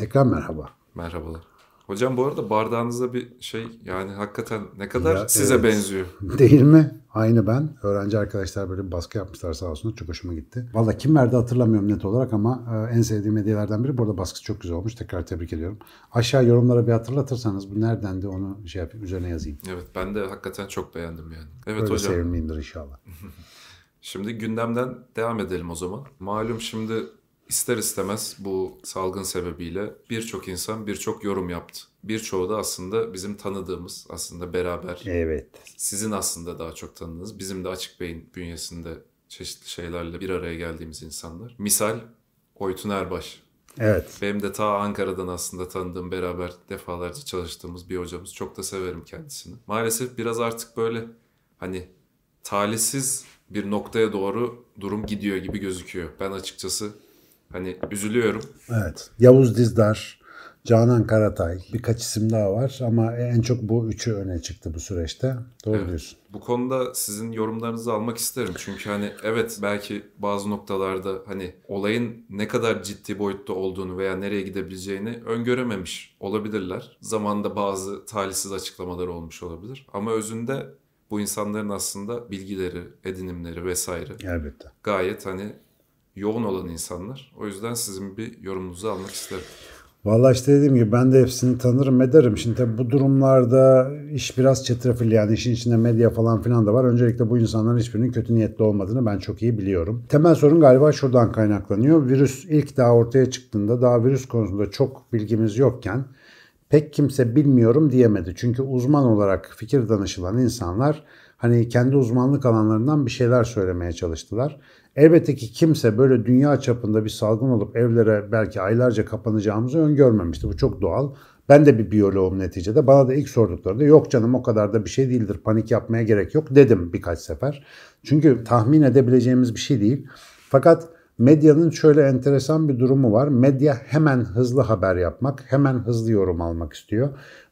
Tekrar merhaba. Merhabalar. Hocam bu arada bardağınıza bir şey yani hakikaten ne kadar ya, size evet. benziyor. Değil mi? Aynı ben. Öğrenci arkadaşlar böyle bir baskı yapmışlar sağ olsun. Çok hoşuma gitti. Valla kim verdi hatırlamıyorum net olarak ama e, en sevdiğim hediyelerden biri. Bu arada baskısı çok güzel olmuş. Tekrar tebrik ediyorum. Aşağı yorumlara bir hatırlatırsanız bu nereden de onu şey yapayım üzerine yazayım. Evet ben de hakikaten çok beğendim yani. Evet Öyle hocam. Öyle sevimliyimdir inşallah. Şimdi gündemden devam edelim o zaman. Malum şimdi ister istemez bu salgın sebebiyle birçok insan birçok yorum yaptı. Birçoğu da aslında bizim tanıdığımız, aslında beraber. Evet. Sizin aslında daha çok tanıdığınız, bizim de Açık Bey'in bünyesinde çeşitli şeylerle bir araya geldiğimiz insanlar. Misal Oytun Erbaş. Evet. Benim de ta Ankara'dan aslında tanıdığım, beraber defalarca çalıştığımız bir hocamız. Çok da severim kendisini. Maalesef biraz artık böyle hani talihsiz bir noktaya doğru durum gidiyor gibi gözüküyor. Ben açıkçası hani üzülüyorum. Evet. Yavuz Dizdar, Canan Karatay birkaç isim daha var ama en çok bu üçü öne çıktı bu süreçte. Doğru evet. diyorsun. Bu konuda sizin yorumlarınızı almak isterim. Çünkü hani evet belki bazı noktalarda hani olayın ne kadar ciddi boyutta olduğunu veya nereye gidebileceğini öngörememiş olabilirler. Zamanda bazı talihsiz açıklamalar olmuş olabilir. Ama özünde bu insanların aslında bilgileri, edinimleri vesaire. Elbette. Gayet hani yoğun olan insanlar. O yüzden sizin bir yorumunuzu almak isterim. Valla işte dediğim gibi ben de hepsini tanırım ederim. Şimdi tabii bu durumlarda iş biraz çetrefilli yani işin içinde medya falan filan da var. Öncelikle bu insanların hiçbirinin kötü niyetli olmadığını ben çok iyi biliyorum. Temel sorun galiba şuradan kaynaklanıyor. Virüs ilk daha ortaya çıktığında daha virüs konusunda çok bilgimiz yokken pek kimse bilmiyorum diyemedi. Çünkü uzman olarak fikir danışılan insanlar hani kendi uzmanlık alanlarından bir şeyler söylemeye çalıştılar. Elbette ki kimse böyle dünya çapında bir salgın olup evlere belki aylarca kapanacağımızı öngörmemişti. Bu çok doğal. Ben de bir biyoloğum neticede. Bana da ilk sorduklarında yok canım o kadar da bir şey değildir. Panik yapmaya gerek yok dedim birkaç sefer. Çünkü tahmin edebileceğimiz bir şey değil. Fakat Medyanın şöyle enteresan bir durumu var. Medya hemen hızlı haber yapmak, hemen hızlı yorum almak istiyor.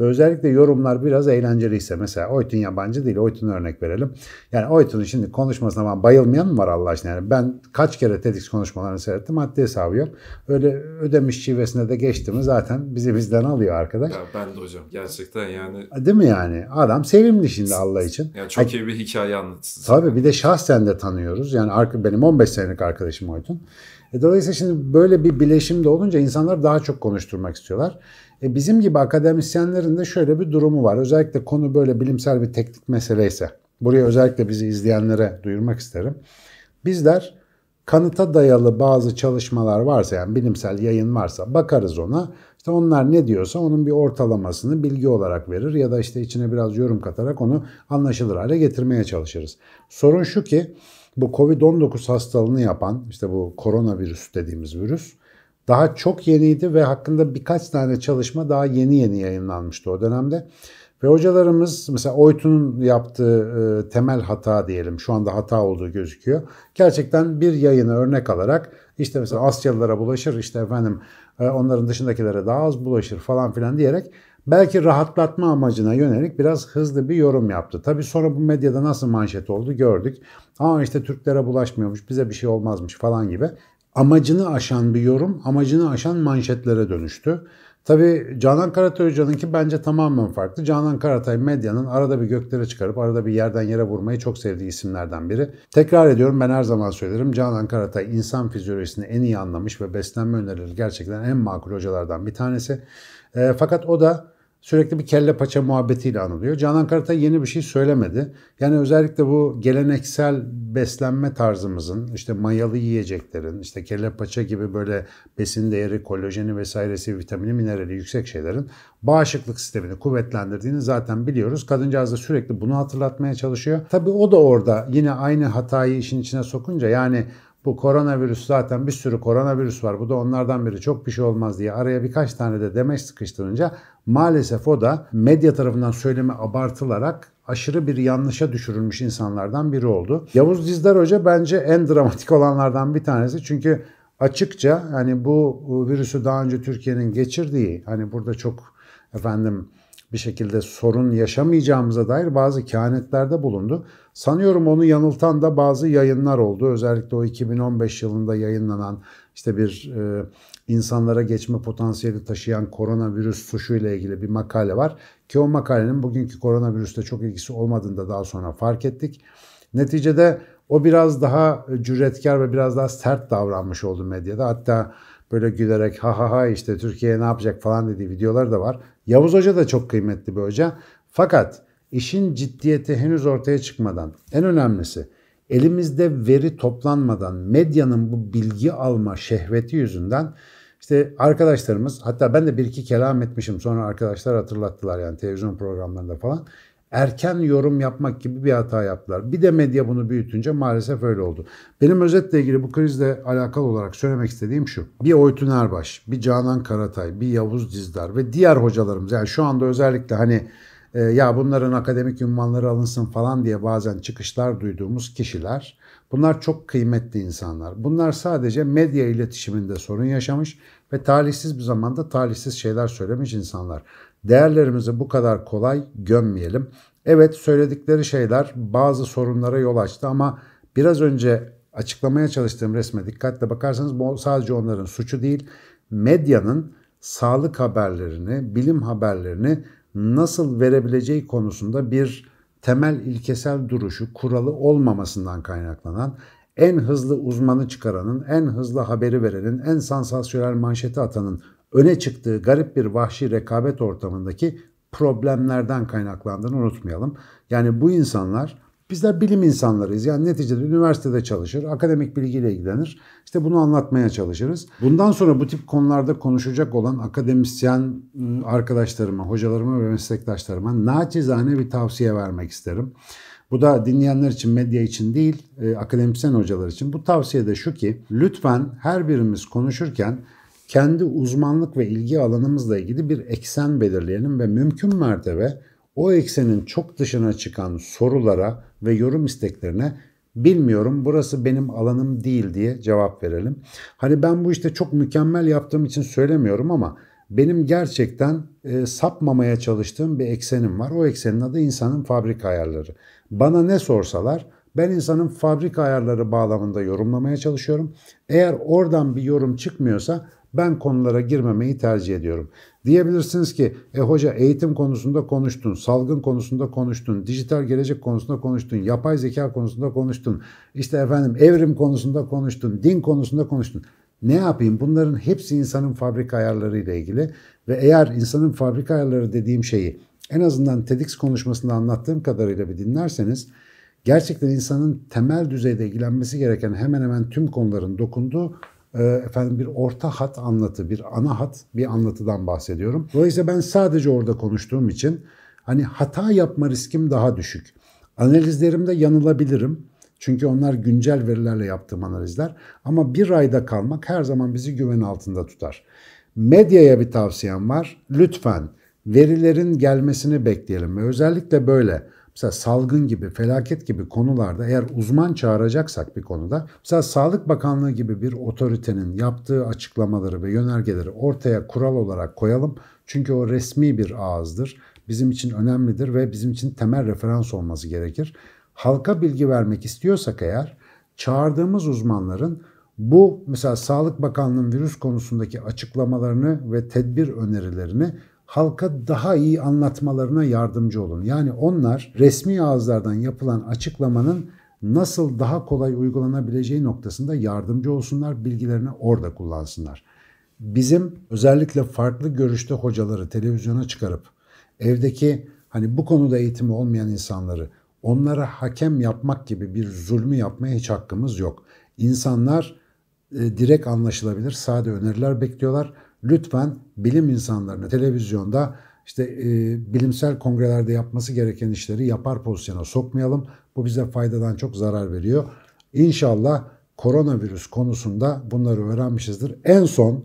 Ve özellikle yorumlar biraz eğlenceliyse mesela Oytun yabancı değil Oytun'a örnek verelim. Yani Oytun'un şimdi konuşmasına ben bayılmayan mı var Allah aşkına? Yani ben kaç kere TEDx konuşmalarını seyrettim maddi hesabı yok. Öyle ödemiş şivesine de geçti mi zaten bizi bizden alıyor arkadaş. Ya ben de hocam gerçekten yani. Değil mi yani? Adam sevimli şimdi Allah için. Yani çok Ay, iyi bir hikaye anlatsın. Tabii bir de şahsen de tanıyoruz. Yani benim 15 senelik arkadaşım Oytun. E, dolayısıyla şimdi böyle bir bileşim de olunca insanlar daha çok konuşturmak istiyorlar. E bizim gibi akademisyenlerin de şöyle bir durumu var. Özellikle konu böyle bilimsel bir teknik meseleyse. Buraya özellikle bizi izleyenlere duyurmak isterim. Bizler kanıta dayalı bazı çalışmalar varsa yani bilimsel yayın varsa bakarız ona. İşte onlar ne diyorsa onun bir ortalamasını bilgi olarak verir ya da işte içine biraz yorum katarak onu anlaşılır hale getirmeye çalışırız. Sorun şu ki bu Covid-19 hastalığını yapan işte bu koronavirüs dediğimiz virüs daha çok yeniydi ve hakkında birkaç tane çalışma daha yeni yeni yayınlanmıştı o dönemde. Ve hocalarımız mesela Oytun'un yaptığı e, temel hata diyelim şu anda hata olduğu gözüküyor. Gerçekten bir yayını örnek alarak işte mesela Asyalılara bulaşır işte efendim e, onların dışındakilere daha az bulaşır falan filan diyerek belki rahatlatma amacına yönelik biraz hızlı bir yorum yaptı. Tabi sonra bu medyada nasıl manşet oldu gördük. Ama işte Türklere bulaşmıyormuş bize bir şey olmazmış falan gibi. Amacını aşan bir yorum amacını aşan manşetlere dönüştü. Tabii Canan Karatay Hoca'nınki bence tamamen farklı. Canan Karatay medyanın arada bir göklere çıkarıp arada bir yerden yere vurmayı çok sevdiği isimlerden biri. Tekrar ediyorum ben her zaman söylerim. Canan Karatay insan fizyolojisini en iyi anlamış ve beslenme önerileri gerçekten en makul hocalardan bir tanesi. E, fakat o da sürekli bir kelle paça muhabbetiyle anılıyor. Canan Karata yeni bir şey söylemedi. Yani özellikle bu geleneksel beslenme tarzımızın işte mayalı yiyeceklerin, işte kelle paça gibi böyle besin değeri, kolajeni vesairesi, vitamini, minerali yüksek şeylerin bağışıklık sistemini kuvvetlendirdiğini zaten biliyoruz. Kadıncağız da sürekli bunu hatırlatmaya çalışıyor. Tabii o da orada yine aynı hatayı işin içine sokunca yani bu koronavirüs zaten bir sürü koronavirüs var. Bu da onlardan biri. Çok bir şey olmaz diye araya birkaç tane de demeç sıkıştırınca maalesef o da medya tarafından söyleme abartılarak aşırı bir yanlışa düşürülmüş insanlardan biri oldu. Yavuz Dizdar Hoca bence en dramatik olanlardan bir tanesi. Çünkü açıkça hani bu virüsü daha önce Türkiye'nin geçirdiği hani burada çok efendim bir şekilde sorun yaşamayacağımıza dair bazı kehanetlerde bulundu. Sanıyorum onu yanıltan da bazı yayınlar oldu. Özellikle o 2015 yılında yayınlanan işte bir e, insanlara geçme potansiyeli taşıyan koronavirüs suçu ile ilgili bir makale var. Ki o makalenin bugünkü koronavirüste çok ilgisi olmadığını da daha sonra fark ettik. Neticede o biraz daha cüretkar ve biraz daha sert davranmış oldu medyada. Hatta böyle gülerek ha ha ha işte Türkiye ne yapacak falan dediği videolar da var. Yavuz Hoca da çok kıymetli bir hoca. Fakat işin ciddiyeti henüz ortaya çıkmadan en önemlisi elimizde veri toplanmadan medyanın bu bilgi alma şehveti yüzünden işte arkadaşlarımız hatta ben de bir iki kelam etmişim sonra arkadaşlar hatırlattılar yani televizyon programlarında falan erken yorum yapmak gibi bir hata yaptılar. Bir de medya bunu büyütünce maalesef öyle oldu. Benim özetle ilgili bu krizle alakalı olarak söylemek istediğim şu. Bir Oytun Erbaş, bir Canan Karatay, bir Yavuz Dizdar ve diğer hocalarımız. Yani şu anda özellikle hani e, ya bunların akademik ünvanları alınsın falan diye bazen çıkışlar duyduğumuz kişiler. Bunlar çok kıymetli insanlar. Bunlar sadece medya iletişiminde sorun yaşamış ve talihsiz bir zamanda talihsiz şeyler söylemiş insanlar. Değerlerimizi bu kadar kolay gömmeyelim. Evet söyledikleri şeyler bazı sorunlara yol açtı ama biraz önce açıklamaya çalıştığım resme dikkatle bakarsanız bu sadece onların suçu değil. Medyanın sağlık haberlerini, bilim haberlerini nasıl verebileceği konusunda bir temel ilkesel duruşu, kuralı olmamasından kaynaklanan, en hızlı uzmanı çıkaranın, en hızlı haberi verenin, en sansasyonel manşeti atanın öne çıktığı garip bir vahşi rekabet ortamındaki problemlerden kaynaklandığını unutmayalım. Yani bu insanlar bizler bilim insanlarıyız. Yani neticede üniversitede çalışır, akademik bilgiyle ilgilenir. İşte bunu anlatmaya çalışırız. Bundan sonra bu tip konularda konuşacak olan akademisyen ıı, arkadaşlarıma, hocalarıma ve meslektaşlarıma naçizane bir tavsiye vermek isterim. Bu da dinleyenler için, medya için değil, ıı, akademisyen hocalar için. Bu tavsiye de şu ki lütfen her birimiz konuşurken kendi uzmanlık ve ilgi alanımızla ilgili bir eksen belirleyelim ve mümkün mertebe o eksenin çok dışına çıkan sorulara ve yorum isteklerine bilmiyorum burası benim alanım değil diye cevap verelim. Hani ben bu işte çok mükemmel yaptığım için söylemiyorum ama benim gerçekten e, sapmamaya çalıştığım bir eksenim var. O eksenin adı insanın fabrika ayarları. Bana ne sorsalar ben insanın fabrika ayarları bağlamında yorumlamaya çalışıyorum. Eğer oradan bir yorum çıkmıyorsa ben konulara girmemeyi tercih ediyorum. Diyebilirsiniz ki e hoca eğitim konusunda konuştun, salgın konusunda konuştun, dijital gelecek konusunda konuştun, yapay zeka konusunda konuştun, işte efendim evrim konusunda konuştun, din konusunda konuştun. Ne yapayım? Bunların hepsi insanın fabrika ayarları ile ilgili ve eğer insanın fabrika ayarları dediğim şeyi en azından TEDx konuşmasında anlattığım kadarıyla bir dinlerseniz gerçekten insanın temel düzeyde ilgilenmesi gereken hemen hemen tüm konuların dokunduğu ee, efendim bir orta hat anlatı, bir ana hat bir anlatıdan bahsediyorum. Dolayısıyla ben sadece orada konuştuğum için hani hata yapma riskim daha düşük. Analizlerimde yanılabilirim. Çünkü onlar güncel verilerle yaptığım analizler. Ama bir ayda kalmak her zaman bizi güven altında tutar. Medyaya bir tavsiyem var. Lütfen verilerin gelmesini bekleyelim. Ve özellikle böyle mesela salgın gibi, felaket gibi konularda eğer uzman çağıracaksak bir konuda, mesela Sağlık Bakanlığı gibi bir otoritenin yaptığı açıklamaları ve yönergeleri ortaya kural olarak koyalım. Çünkü o resmi bir ağızdır. Bizim için önemlidir ve bizim için temel referans olması gerekir. Halka bilgi vermek istiyorsak eğer çağırdığımız uzmanların bu mesela Sağlık Bakanlığı'nın virüs konusundaki açıklamalarını ve tedbir önerilerini halka daha iyi anlatmalarına yardımcı olun. Yani onlar resmi ağızlardan yapılan açıklamanın nasıl daha kolay uygulanabileceği noktasında yardımcı olsunlar, bilgilerini orada kullansınlar. Bizim özellikle farklı görüşte hocaları televizyona çıkarıp evdeki hani bu konuda eğitimi olmayan insanları onlara hakem yapmak gibi bir zulmü yapmaya hiç hakkımız yok. İnsanlar e, direkt anlaşılabilir sade öneriler bekliyorlar lütfen bilim insanlarını televizyonda işte e, bilimsel kongrelerde yapması gereken işleri yapar pozisyona sokmayalım. Bu bize faydadan çok zarar veriyor. İnşallah koronavirüs konusunda bunları öğrenmişizdir. En son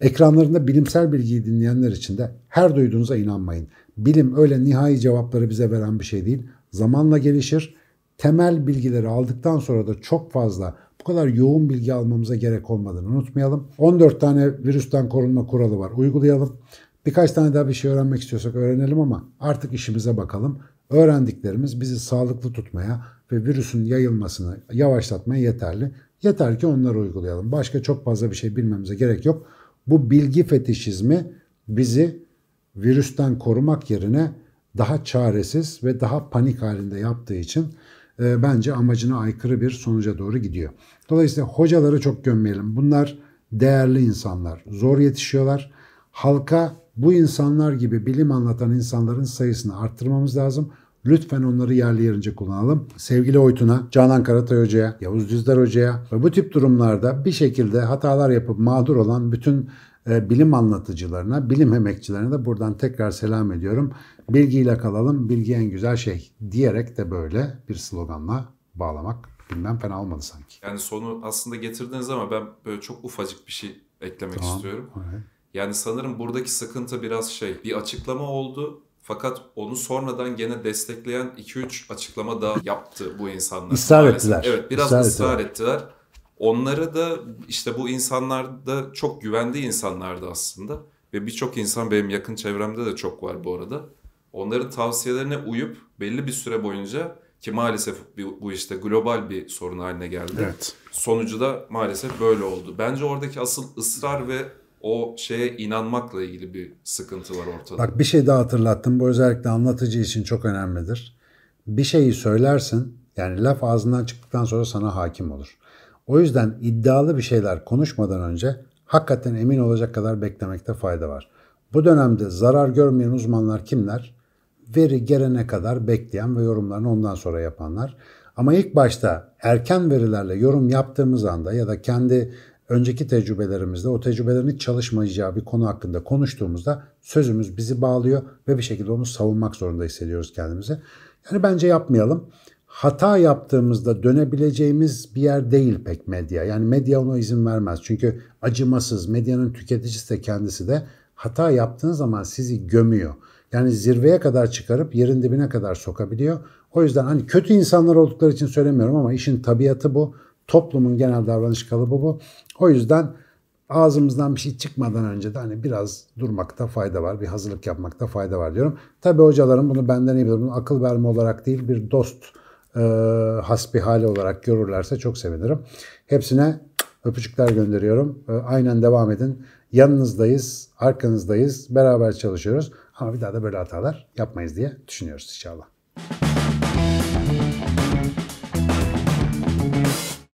ekranlarında bilimsel bilgiyi dinleyenler için de her duyduğunuza inanmayın. Bilim öyle nihai cevapları bize veren bir şey değil. Zamanla gelişir. Temel bilgileri aldıktan sonra da çok fazla bu kadar yoğun bilgi almamıza gerek olmadığını unutmayalım. 14 tane virüsten korunma kuralı var. Uygulayalım. Birkaç tane daha bir şey öğrenmek istiyorsak öğrenelim ama artık işimize bakalım. Öğrendiklerimiz bizi sağlıklı tutmaya ve virüsün yayılmasını yavaşlatmaya yeterli. Yeter ki onları uygulayalım. Başka çok fazla bir şey bilmemize gerek yok. Bu bilgi fetişizmi bizi virüsten korumak yerine daha çaresiz ve daha panik halinde yaptığı için e, bence amacına aykırı bir sonuca doğru gidiyor. Dolayısıyla hocaları çok gömmeyelim. Bunlar değerli insanlar. Zor yetişiyorlar. Halka bu insanlar gibi bilim anlatan insanların sayısını arttırmamız lazım. Lütfen onları yerli yerince kullanalım. Sevgili Oytun'a, Canan Karatay Hoca'ya, Yavuz Düzdar Hoca'ya ve bu tip durumlarda bir şekilde hatalar yapıp mağdur olan bütün e, bilim anlatıcılarına, bilim emekçilerine de buradan tekrar selam ediyorum. Bilgiyle kalalım, bilgi en güzel şey diyerek de böyle bir sloganla bağlamak bilmem fena olmadı sanki. Yani sonu aslında getirdiniz ama ben böyle çok ufacık bir şey eklemek tamam. istiyorum. Evet. Yani sanırım buradaki sıkıntı biraz şey bir açıklama oldu fakat onu sonradan gene destekleyen 2-3 açıklama daha yaptı bu insanlar. İsrar ettiler. Evet biraz ısrar, ısrar ettiler. ettiler. Onlara da işte bu insanlar da çok güvendi insanlardı aslında. Ve birçok insan benim yakın çevremde de çok var bu arada. Onların tavsiyelerine uyup belli bir süre boyunca ki maalesef bu işte global bir sorun haline geldi. Evet. Sonucu da maalesef böyle oldu. Bence oradaki asıl ısrar ve o şeye inanmakla ilgili bir sıkıntı var ortada. Bak bir şey daha hatırlattım. Bu özellikle anlatıcı için çok önemlidir. Bir şeyi söylersin yani laf ağzından çıktıktan sonra sana hakim olur. O yüzden iddialı bir şeyler konuşmadan önce hakikaten emin olacak kadar beklemekte fayda var. Bu dönemde zarar görmeyen uzmanlar kimler? Veri gelene kadar bekleyen ve yorumlarını ondan sonra yapanlar. Ama ilk başta erken verilerle yorum yaptığımız anda ya da kendi önceki tecrübelerimizde o tecrübelerin hiç çalışmayacağı bir konu hakkında konuştuğumuzda sözümüz bizi bağlıyor ve bir şekilde onu savunmak zorunda hissediyoruz kendimizi. Yani bence yapmayalım hata yaptığımızda dönebileceğimiz bir yer değil pek medya. Yani medya ona izin vermez. Çünkü acımasız medyanın tüketicisi de kendisi de hata yaptığınız zaman sizi gömüyor. Yani zirveye kadar çıkarıp yerin dibine kadar sokabiliyor. O yüzden hani kötü insanlar oldukları için söylemiyorum ama işin tabiatı bu. Toplumun genel davranış kalıbı bu. O yüzden ağzımızdan bir şey çıkmadan önce de hani biraz durmakta fayda var, bir hazırlık yapmakta fayda var diyorum. Tabi hocalarım bunu benden iyi bilir. Bunu akıl verme olarak değil bir dost e, hasbihali olarak görürlerse çok sevinirim. Hepsine öpücükler gönderiyorum. E, aynen devam edin. Yanınızdayız, arkanızdayız, beraber çalışıyoruz. Ama bir daha da böyle hatalar yapmayız diye düşünüyoruz inşallah.